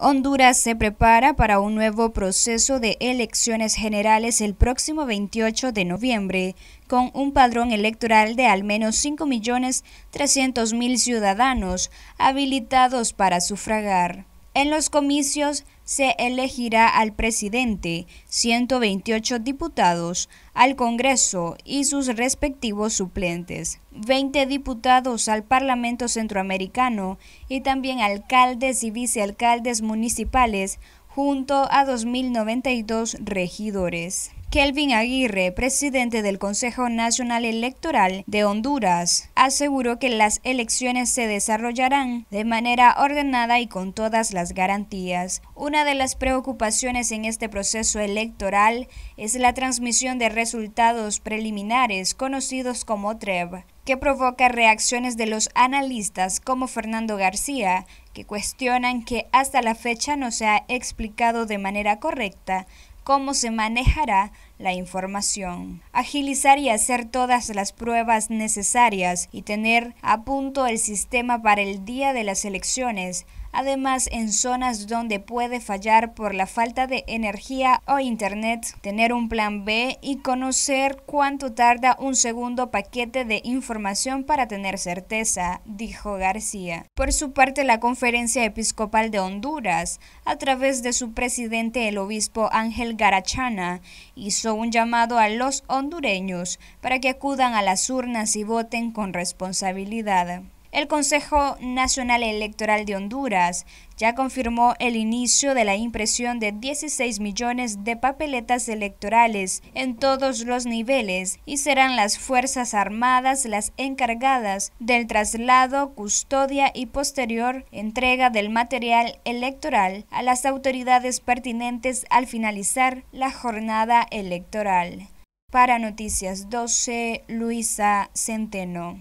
Honduras se prepara para un nuevo proceso de elecciones generales el próximo 28 de noviembre, con un padrón electoral de al menos 5.300.000 ciudadanos habilitados para sufragar. En los comicios se elegirá al presidente, 128 diputados, al Congreso y sus respectivos suplentes, 20 diputados al Parlamento Centroamericano y también alcaldes y vicealcaldes municipales, junto a 2.092 regidores. Kelvin Aguirre, presidente del Consejo Nacional Electoral de Honduras, aseguró que las elecciones se desarrollarán de manera ordenada y con todas las garantías. Una de las preocupaciones en este proceso electoral es la transmisión de resultados preliminares conocidos como TREV, que provoca reacciones de los analistas como Fernando García, que cuestionan que hasta la fecha no se ha explicado de manera correcta cómo se manejará la información. Agilizar y hacer todas las pruebas necesarias y tener a punto el sistema para el día de las elecciones Además, en zonas donde puede fallar por la falta de energía o internet, tener un plan B y conocer cuánto tarda un segundo paquete de información para tener certeza, dijo García. Por su parte, la Conferencia Episcopal de Honduras, a través de su presidente el obispo Ángel Garachana, hizo un llamado a los hondureños para que acudan a las urnas y voten con responsabilidad. El Consejo Nacional Electoral de Honduras ya confirmó el inicio de la impresión de 16 millones de papeletas electorales en todos los niveles y serán las Fuerzas Armadas las encargadas del traslado, custodia y posterior entrega del material electoral a las autoridades pertinentes al finalizar la jornada electoral. Para Noticias 12, Luisa Centeno.